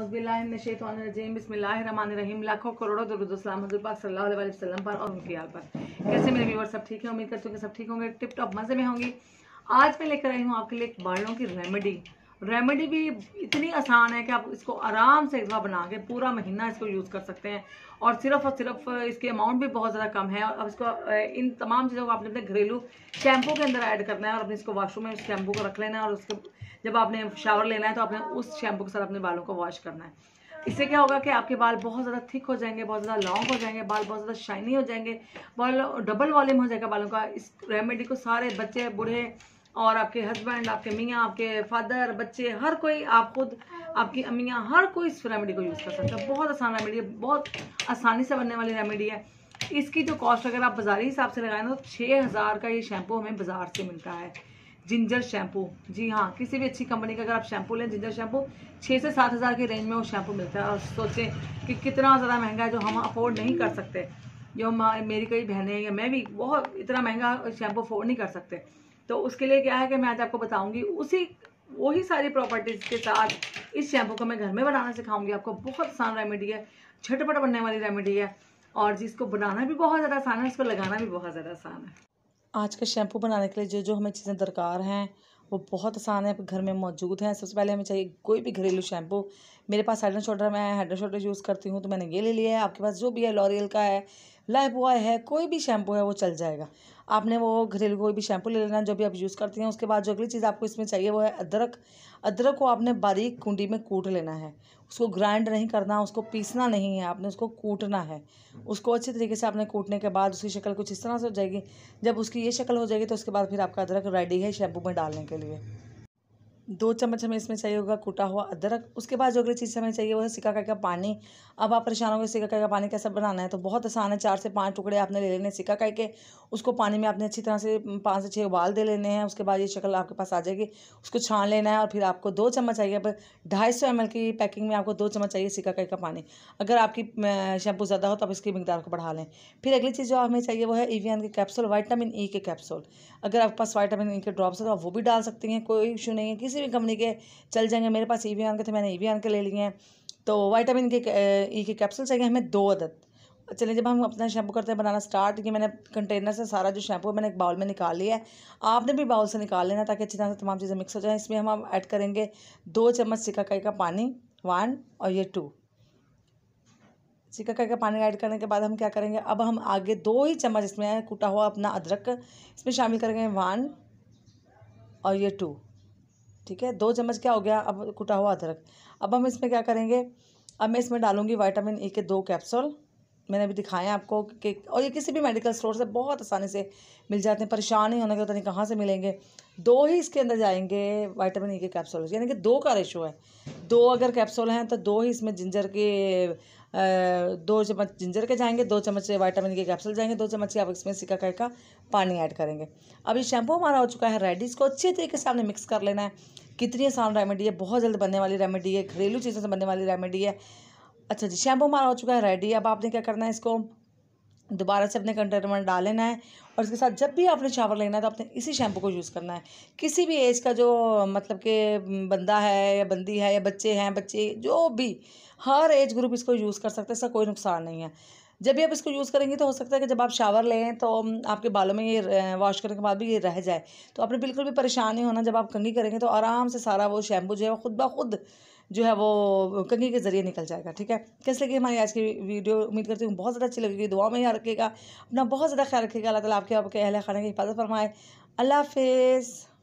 अज़बिल्लाशैतरजीम लाखों करोड़ों दरुद्लाम हजूर पाक सल्लल्लाहु अलैहि वसल्लम पर और उनके पर कैसे मेरे व्यूवर सब ठीक है उम्मीद करती हूँ कि सब ठीक होंगे टिप टॉप मज़े में होंगी आज मैं लेकर आई हूँ आपके लिए एक बालों की रेमेडी रेमेडी भी इतनी आसान है कि आप इसको आराम से एक बार बना के पूरा महीना इसको यूज़ कर सकते हैं और सिर्फ और सिर्फ इसके अमाउंट भी बहुत ज़्यादा कम है और अब इसको इन तमाम चीज़ों को आपने अपने घरेलू शैम्पू के अंदर ऐड करना है और अपने इसको वॉशरूम में उस शैम्पू को रख लेना है और उसके जब आपने शावर लेना है तो आपने उस शैम्पू के साथ अपने बालों को वॉश करना है इससे क्या होगा कि आपके बाल बहुत ज़्यादा थिक हो जाएंगे बहुत ज़्यादा लॉन्ग हो जाएंगे बाल बहुत ज़्यादा शाइनी हो जाएंगे बाल डबल वॉल्यूम हो जाएगा बालों का इस रेमेडी को सारे बच्चे बूढ़े और आपके हस्बैंड आपके मियाँ आपके फादर बच्चे हर कोई आप खुद आपकी अम्मियाँ हर कोई इस रेमेडी को यूज़ कर सकता है बहुत आसान रेमेडी है बहुत आसानी से बनने वाली रेमेडी है इसकी जो कॉस्ट अगर आप बाज़ारी हिसाब से लगाएं तो छः हज़ार का ये शैम्पू हमें बाज़ार से मिलता है जिंजर शैम्पू जी हाँ किसी भी अच्छी कंपनी का अगर आप शैम्पू लें जिंजर शैम्पू छः से सात हज़ार की रेंज में वो शैम्पू मिलता है और सोचें कि कितना ज़्यादा महंगा है जो हम अफोर्ड नहीं कर सकते जो मेरी कई बहनें या मैं भी बहुत इतना महंगा शैम्पू अफोर्ड नहीं कर सकते तो उसके लिए क्या है कि मैं आज आपको बताऊंगी उसी वही सारी प्रॉपर्टीज़ के साथ इस शैम्पू को मैं घर में बनाना सिखाऊंगी आपको बहुत आसान रेमेडी है छटपट बनने वाली रेमेडी है और जिसको बनाना भी बहुत ज़्यादा आसान है उसको लगाना भी बहुत ज़्यादा आसान है आज का शैम्पू बनाने के लिए जो जो हमें चीज़ें दरकार हैं वो बहुत आसान है घर में मौजूद हैं सबसे पहले हमें चाहिए कोई भी घरेलू शैम्पू मेरे पास हेड एंड शोल्डर में हेड एंड शोल्डर यूज़ करती हूँ तो मैंने ये ले लिया है आपके पास जो भी है लॉरियल का है लाइफ बॉय है कोई भी शैम्पू है वो चल जाएगा आपने वो घरेलू कोई भी शैम्पू ले लेना जो भी आप यूज़ करती हैं उसके बाद जो अगली चीज़ आपको इसमें चाहिए वो है अदरक अदरक को आपने बारीक कुंडी में कूट लेना है उसको ग्राइंड नहीं करना उसको पीसना नहीं है आपने उसको कूटना है उसको अच्छे तरीके से आपने कूटने के बाद उसकी शक्ल कुछ इस तरह से हो जाएगी जब उसकी ये शक्ल हो जाएगी तो उसके बाद फिर आपका अदरक रेडी है शैम्पू में डालने के लिए दो चम्मच हमें इसमें चाहिए होगा कूटा हुआ अदरक उसके बाद जो अगली चीज़ हमें चाहिए वो है सिक्का का पानी अब आप परेशान होंगे सिकाकाई का पानी कैसा बनाना है तो बहुत आसान है चार से पाँच टुकड़े आपने ले लेने सिका काय के उसको पानी में आपने अच्छी तरह से पाँच से छः उबाल दे लेने हैं उसके बाद ये शक्ल आपके पास आ जाएगी उसको छान लेना है और फिर आपको दो चम्मच चाहिए अब ढाई सौ एम की पैकिंग में आपको दो चम्मच चाहिए सिक्का का पानी अगर आपकी शैम्पू ज़्यादा हो तो आप इसकी मकदार को बढ़ा लें फिर अगली चीज़ जो हमें चाहिए वो है ईवियन के कैप्सूल वाइटामिन ई के कैप्सूल अगर आपके पास वाइटामिन ई के ड्रॉप्स है तो आप वो भी डाल सकती हैं कोई इशू नहीं है किसी किसी भी कंपनी के चल जाएंगे मेरे पास ई e वी आन के थे मैंने ई e वी आन के ले लिए हैं तो वाइटामिन के ई e के कैप्सूल चाहिए हमें दो अदद चलिए जब हम अपना शैम्पू करते हैं बनाना स्टार्ट कि मैंने कंटेनर से सारा जो शैम्पू है मैंने एक बाउल में निकाल लिया है आपने भी बाउल से निकाल लेना ताकि अच्छी तरह से तमाम चीज़ें मिक्स हो जाएँ इसमें हम ऐड करेंगे दो चम्मच सिकाकाई का पानी वन और ये टू सिकाकाई का पानी ऐड करने के बाद हम क्या करेंगे अब हम आगे दो ही चम्मच इसमें कूटा हुआ अपना अदरक इसमें शामिल करेंगे वन और ये टू ठीक है दो चम्मच क्या हो गया अब कुटा हुआ अदरक अब हम इसमें क्या करेंगे अब मैं इसमें डालूंगी वाइटामिन ई के दो कैप्सूल मैंने अभी दिखाए हैं आपको कि और ये किसी भी मेडिकल स्टोर से बहुत आसानी से मिल जाते हैं परेशान ही होने के पता नहीं कहाँ से मिलेंगे दो ही इसके अंदर जाएंगे वाइटामिन ई के कैप्सूल यानी कि दो का रेशो है दो अगर कैप्सूल हैं तो दो ही इसमें जिंजर के दो चम्मच जिंजर के जाएंगे दो चम्मच वाइटामिन के कैप्सूल जाएंगे दो चम्मच के आप इसमें सिका कर का पानी ऐड करेंगे अब ये शैम्पू हमारा हो चुका है रेडी इसको अच्छे तरीके से आपने मिक्स कर लेना है कितनी आसान रेमेडी है बहुत जल्द बनने वाली रेमेडी है घरेलू चीज़ों से बनने वाली रेमेडी है अच्छा जी शैम्पू हमारा हो चुका है रेडी अब आपने क्या करना है इसको दोबारा से अपने कंटेनर में डाल लेना है और इसके साथ जब भी आपने शावर लेना है तो आपने इसी शैम्पू को यूज़ करना है किसी भी एज का जो मतलब कि बंदा है या बंदी है या बच्चे हैं बच्चे जो भी हर एज ग्रुप इसको यूज़ कर सकते हैं इसका कोई नुकसान नहीं है जब भी आप इसको यूज़ करेंगे तो हो सकता है कि जब आप शावर लें तो आपके बालों में ये वॉश करने के बाद भी ये रह जाए तो आपने बिल्कुल भी परेशान नहीं होना जब आप कंघी करेंगे तो आराम से सारा वो शैम्पू जो है वो खुद ब खुद जो है वो कंगी के ज़रिए निकल जाएगा ठीक है कैसे लगी हमारी आज की वीडियो उम्मीद करती हूँ बहुत ज़्यादा अच्छी लगेगी दुआ में यहाँ रखेगा अपना बहुत ज़्यादा ख्याल रखेगा अल्लाह तला आपके आपके अहल खाना की हिफाजत फरमाए अल्लाह हाफिज़